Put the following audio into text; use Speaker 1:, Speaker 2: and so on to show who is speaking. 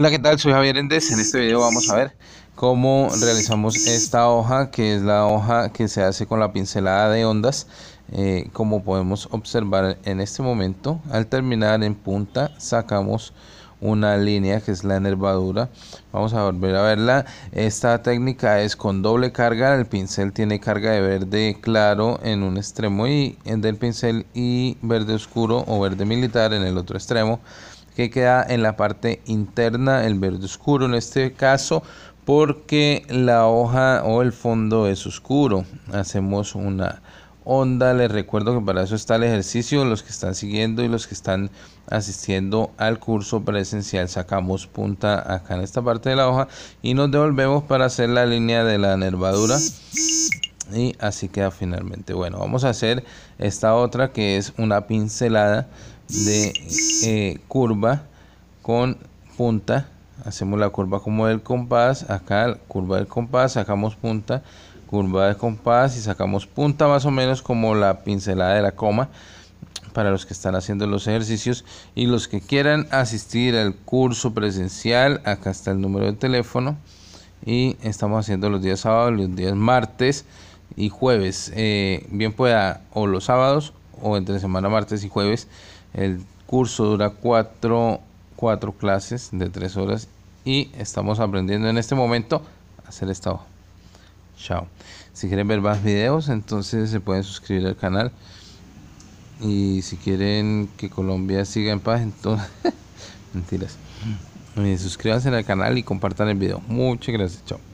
Speaker 1: Hola, ¿qué tal? Soy Javier Endes. En este video vamos a ver cómo realizamos esta hoja, que es la hoja que se hace con la pincelada de ondas. Eh, como podemos observar en este momento, al terminar en punta sacamos una línea que es la nervadura vamos a volver a verla esta técnica es con doble carga el pincel tiene carga de verde claro en un extremo y del pincel y verde oscuro o verde militar en el otro extremo que queda en la parte interna, el verde oscuro en este caso, porque la hoja o el fondo es oscuro. Hacemos una onda, les recuerdo que para eso está el ejercicio, los que están siguiendo y los que están asistiendo al curso presencial, sacamos punta acá en esta parte de la hoja y nos devolvemos para hacer la línea de la nervadura y así queda finalmente bueno vamos a hacer esta otra que es una pincelada de eh, curva con punta hacemos la curva como del compás acá curva del compás sacamos punta curva del compás y sacamos punta más o menos como la pincelada de la coma para los que están haciendo los ejercicios y los que quieran asistir al curso presencial acá está el número de teléfono y estamos haciendo los días sábados los días martes y jueves, eh, bien pueda o los sábados o entre semana martes y jueves. El curso dura cuatro, cuatro clases de tres horas y estamos aprendiendo en este momento a hacer esta hoja. Chao. Si quieren ver más videos, entonces se pueden suscribir al canal. Y si quieren que Colombia siga en paz, entonces... Mentiras. Eh, suscríbanse al canal y compartan el video. Muchas gracias. Chao.